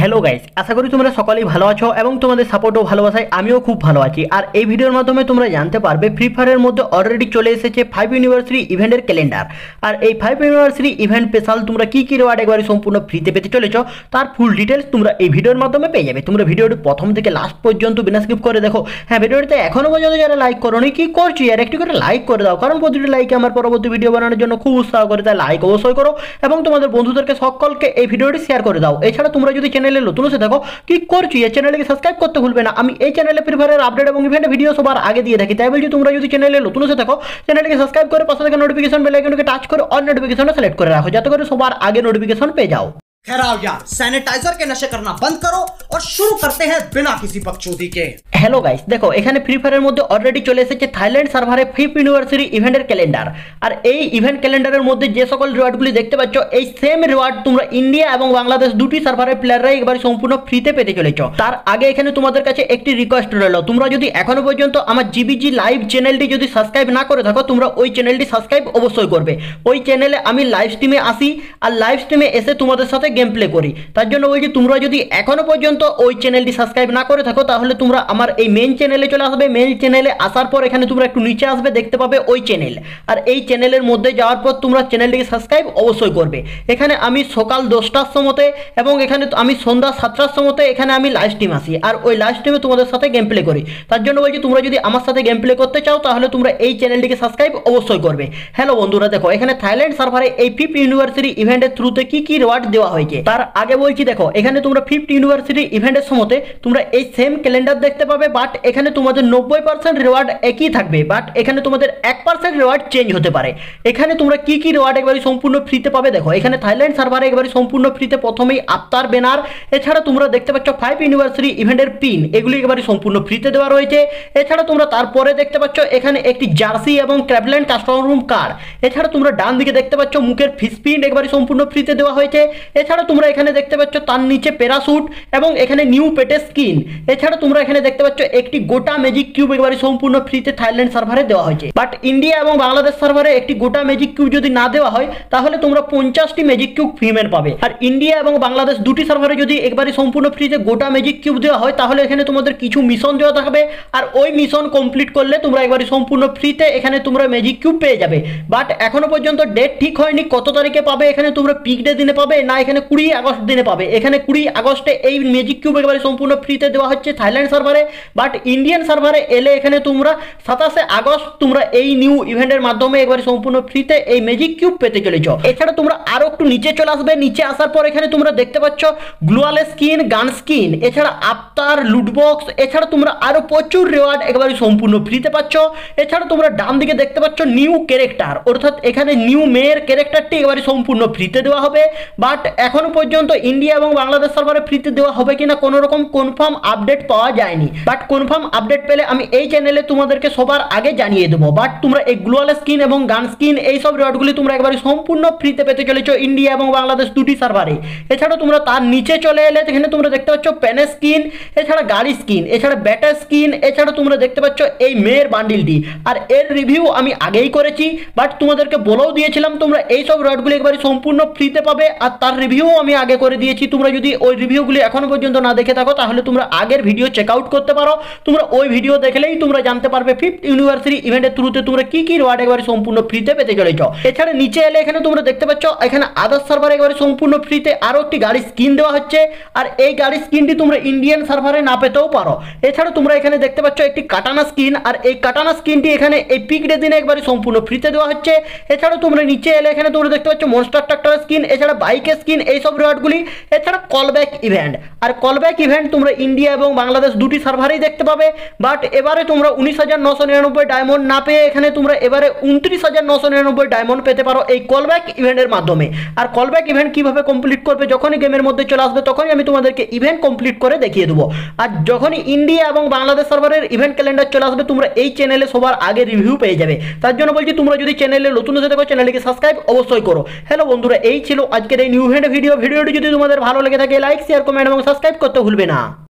hello guys আশা করি তোমরা সকলেই ভালো আছো এবং তোমাদের সাপোর্টও ভালোবাসায় আমিও খুব ভালো আছি আর এই ভিডিওর মাধ্যমে তোমরা জানতে পারবে ফ্রি ফায়ারের মধ্যে অলরেডি চলে এসেছে ফাইভ ইউনিভার্সিটি ইভেন্টের ক্যালেন্ডার আর এই ফাইভ ইউনিভার্সিটি ইভেন্ট স্পেশাল তোমরা কী কী রেওয়ার্ড একবারে সম্পূর্ণ ফ্রিতে পেতে চলেছ তার ফুল ডিটেলস তোমরা এই ভিডিওর মাধ্যমে পেয়ে যাবে তোমরা ভিডিওটি প্রথম থেকে লাস্ট পর্যন্ত বিনা স্কিপ করে দেখো হ্যাঁ ভিডিওটিতে এখনও পর্যন্ত যারা লাইক করোনি কী করছি আর একটি করে লাইক করে দাও কারণ প্রতিটি লাইকে আমার পরবর্তী ভিডিও বানানোর জন্য খুব উৎসাহ করে তাই লাইক অবশ্যই করো এবং তোমাদের বন্ধুদেরকে সকলকে এই ভিডিওটি শেয়ার করে দাও এছাড়া তোমরা যদি চ্যানেল এলো নতুন এসে দেখো কি করছিয়ে চ্যানেলকে সাবস্ক্রাইব করতে ভুলবে না আমি এই চ্যানেলে প্রিভারের আপডেট এবং ইভেন্টের ভিডিও সব আর আগে দিয়ে রাখি তাই বলি তোমরা যদি চ্যানেল এলো নতুন এসে দেখো চ্যানেলকে সাবস্ক্রাইব করে পছন্দের নোটিফিকেশন বেল আইকনে টাচ করে অল নোটিফিকেশন সিলেক্ট করে রাখো যাতে করে সব আর আগে নোটিফিকেশন পেয়ে যাও ফেরাও যা স্যানিটাইজার কে নেশা करना बंद करो और शुरू करते हैं बिना किसी पक्ष छूती के হ্যালো গাইস দেখো এখানে ফ্রি ফায়ারের মধ্যে অলরেডি চলে এসেছে থাইল্যান্ড সার্ভারে ফিফ ইউনিভার্সিটি ইভেন্টের ক্যালেন্ডার আর এই ইভেন্ট ক্যালেন্ডারের মধ্যে যে সকল রিওয়ার্ডগুলি দেখতে পাচ্ছ এই সেম রিওয়ার্ড তোমরা ইন্ডিয়া এবং বাংলাদেশ দুটি সার্ভারের প্লেয়াররাই একবার সম্পূর্ণ ফ্রিতে পেতে চলেছ তার আগে এখানে তোমাদের কাছে একটি রিকোয়েস্ট রইল তোমরা যদি এখনো পর্যন্ত আমার জিবিজি লাইভ চ্যানেলটি যদি সাবস্ক্রাইব না করে থাকো তোমরা ওই চ্যানেলটি সাবস্ক্রাইব অবশ্যই করবে ওই চ্যানেলে আমি লাইভ স্ট্রিমে আসি আর লাইভ স্ট্রিমে এসে তোমাদের সাথে গেম প্লে করি তার জন্য বলছি তোমরা যদি এখনো পর্যন্ত ওই চ্যানেলটি সাবস্ক্রাইব না করে থাকো তাহলে তোমরা আমার তোমার এই মেন চ্যানেলে চলে আসবে মেন চ্যানেলে আসার পর এখানে তোমরা একটু নিচে আসবে দেখতে পাবে ওই চ্যানেল আর এই চ্যানেলের মধ্যে যাওয়ার পর তোমরা চ্যানেলটিকে সাবস্ক্রাইব অবশ্যই করবে এখানে আমি সকাল দশটার সময়তে এবং এখানে আমি সন্ধ্যা সাতটার সময়তে এখানে আমি লাইভ স্ট্রিম আসি আর ওই লাইভ স্ট্রিমে তোমাদের সাথে গেম প্লে করি তার জন্য বলছি তোমরা যদি আমার সাথে গেম প্লে করতে চাও তাহলে তোমরা এই চ্যানেলটিকে সাবস্ক্রাইব অবশ্যই করবে হ্যালো বন্ধুরা দেখো এখানে থাইল্যান্ড সার্ভারে এই ফিফথ ইউনিভার্সিটি ইভেন্টের থ্রুতে কি কি রিওয়ার্ড দেওয়া হয়েছে তার আগে বলছি দেখো এখানে তোমরা ফিফথ ইউনিভার্সিটি ইভেন্টের সময়তে তোমরা এই সেম ক্যালেন্ডার দেখতে পাবে পাবে বাট এখানে তোমাদের নব্বই পার্সেন্ট রিওয়ার্ড একই থাকবে বাট এখানে তোমাদের এক পার্সেন্ট রেওয়ার্ড চেঞ্জ হতে পারে এখানে তোমরা কি কি রিওয়ার্ড একবারই সম্পূর্ণ ফ্রিতে পাবে দেখো এখানে থাইল্যান্ড সার্ভারে একবারই সম্পূর্ণ ফ্রিতে প্রথমেই আফতার ব্যানার এছাড়া তোমরা দেখতে পাচ্ছ ফাইভ ইউনিভার্সিটি ইভেন্টের পিন এগুলি একবারই সম্পূর্ণ ফ্রিতে দেওয়া রয়েছে এছাড়া তোমরা তারপরে দেখতে পাচ্ছ এখানে একটি জার্সি এবং ট্র্যাভেল্যান্ড কাস্টমার রুম কার্ড এছাড়া তোমরা ডান দিকে দেখতে পাচ্ছ মুখের ফিস প্রিন্ট একবারই সম্পূর্ণ ফ্রিতে দেওয়া হয়েছে এছাড়া তোমরা এখানে দেখতে পাচ্ছ তার নিচে প্যারাসুট এবং এখানে নিউ পেটে স্কিন এছাড়া তোমরা এখানে দেখতে পাচ্ছ একটি গোটা ম্যাজিক কিউব একেবারে সম্পূর্ণ ফ্রিতে থাইল্যান্ড সার্ভারে দেওয়া হয়েছে বাট ইন্ডিয়া এবং বাংলাদেশ সার্ভারে একটি গোটা ম্যাজিক কিউব যদি না দেওয়া হয় তাহলে তোমরা পঞ্চাশটি ম্যাজিক কিউব ফ্রিমেন্ট পাবে আর ইন্ডিয়া এবং বাংলাদেশ দুটি সার্ভারে যদি একবারে সম্পূর্ণ ফ্রিতে গোটা ম্যাজিক কিউব দেওয়া হয় তাহলে এখানে তোমাদের কিছু মিশন দেওয়া থাকবে আর ওই মিশন কমপ্লিট করলে তোমরা একবারে সম্পূর্ণ ফ্রিতে এখানে তোমরা ম্যাজিক কিউব পেয়ে যাবে বাট এখনো পর্যন্ত ডেট ঠিক হয়নি কত তারিখে পাবে এখানে তোমরা পিক ডে দিনে পাবে না এখানে কুড়ি আগস্ট দিনে পাবে এখানে কুড়ি আগস্টে এই ম্যাজিক কিউব একবারে সম্পূর্ণ ফ্রিতে দেওয়া হচ্ছে থাইল্যান্ড সার্ভারে বাট ইন্ডিয়ান সার্ভারে এলে এখানে তোমরা সাতাশে আগস্ট তোমরা এই নিউ ইভেন্টের মাধ্যমে একবারে সম্পূর্ণ ফ্রিতে এই ম্যাজিক কিউব পেতে চলেছ এছাড়া তোমরা আরও একটু নিচে চলে আসবে নিচে আসার পর এখানে তোমরা দেখতে পাচ্ছ গ্লোয়াল স্কিন গান স্কিন এছাড়া আফতার লুটবক্স এছাড়া তোমরা আরও প্রচুর রেওয়ার্ড একবারই সম্পূর্ণ ফ্রিতে পাচ্ছ এছাড়া তোমরা ডান দিকে দেখতে পাচ্ছ নিউ ক্যারেক্টার অর্থাৎ এখানে নিউ মেয়ের ক্যারেক্টারটি একবারই সম্পূর্ণ ফ্রিতে দেওয়া হবে বাট এখনো পর্যন্ত ইন্ডিয়া এবং বাংলাদেশ সার্ভারে ফ্রিতে দেওয়া হবে কিনা কোনো রকম কনফার্ম আপডেট পাওয়া যায়নি বাট কনফার্ম আপডেট পেলে আমি এই চ্যানেলে তোমাদেরকে সবার আগে জানিয়ে দেবো বাট তোমরা এই গ্লোয়াল স্কিন এবং গান স্কিন এইসব রেওয়ার্ডগুলি তোমরা একবারে সম্পূর্ণ ফ্রিতে পেতে চলেছ ইন্ডিয়া এবং বাংলাদেশ দুটি সার্ভারে এছাড়া তোমরা তার নিচে চলে এলে সেখানে তোমরা দেখতে পাচ্ছ প্যানে স্কিন এছাড়া গাড়ি স্কিন এছাড়া ব্যাটার স্কিন এছাড়া তোমরা দেখতে পাচ্ছ এই মেয়ের বান্ডিলটি আর এর রিভিউ আমি আগেই করেছি বাট তোমাদেরকে বলেও দিয়েছিলাম তোমরা এইসব রেওয়ার্ডগুলি একবারে সম্পূর্ণ ফ্রিতে পাবে আর তার রিভিউও আমি আগে করে দিয়েছি তোমরা যদি ওই রিভিউগুলি এখনও পর্যন্ত না দেখে থাকো তাহলে তোমরা আগের ভিডিও চেক আউট করতে পারো তোমরা ওই ভিডিও দেখলেই তোমরা জানতে পারবে ফিফথ ইউনিভার্সিটি ইভেন্টের থ্রুতে তোমরা কি কি রোয়ার্ড একবারে সম্পূর্ণ ফ্রিতে পেতে চলেছ এছাড়া নিচে এলে এখানে তোমরা দেখতে পাচ্ছ এখানে আদার্স সার্ভার একবারে সম্পূর্ণ ফ্রিতে আরও একটি গাড়ি স্কিন দেওয়া হচ্ছে আর এই গাড়ির স্কিনটি তোমরা ইন্ডিয়ান সার্ভারে না পেতেও পারো এছাড়া তোমরা এখানে দেখতে পাচ্ছ একটি কাটানা স্কিন আর এই কাটানা স্কিনটি এখানে এই পিক ডে দিনে একবারে সম্পূর্ণ ফ্রিতে দেওয়া হচ্ছে এছাড়া তোমরা নিচে এলে এখানে তোমরা দেখতে পাচ্ছ মনস্টার ট্রাক্টর স্কিন এছাড়া বাইকের স্কিন এইসব রোয়ার্ডগুলি এছাড়া কলব্যাক ইভেন্ট আর কলব্যাক ইভেন্ট তোমরা ইন্ডিয়া এবং বাংলাদেশ দুটি সার্ভার ওভারেই দেখতে পাবে বাট এবারে তোমরা উনিশ হাজার নশো নিরানব্বই ডায়মন্ড না পেয়ে এখানে তোমরা এবারে উনত্রিশ হাজার নশো নিরানব্বই ডায়মন্ড পেতে পারো এই কলব্যাক ইভেন্টের মাধ্যমে আর কলব্যাক ইভেন্ট কীভাবে কমপ্লিট করবে যখনই গেমের মধ্যে চলে আসবে তখনই আমি তোমাদেরকে ইভেন্ট কমপ্লিট করে দেখিয়ে দেবো আর যখনই ইন্ডিয়া এবং বাংলাদেশ সার্ভারের ইভেন্ট ক্যালেন্ডার চলে আসবে তোমরা এই চ্যানেলে সবার আগে রিভিউ পেয়ে যাবে তার জন্য বলছি তোমরা যদি চ্যানেলে নতুন হতে থাকো চ্যানেলটিকে সাবস্ক্রাইব অবশ্যই করো হ্যালো বন্ধুরা এই ছিল আজকের এই নিউ ইভেন্ট ভিডিও ভিডিওটি যদি তোমাদের ভালো লেগে থাকে লাইক শেয়ার কমেন্ট এবং সাবস্ক্রাইব করতে ভুলবে না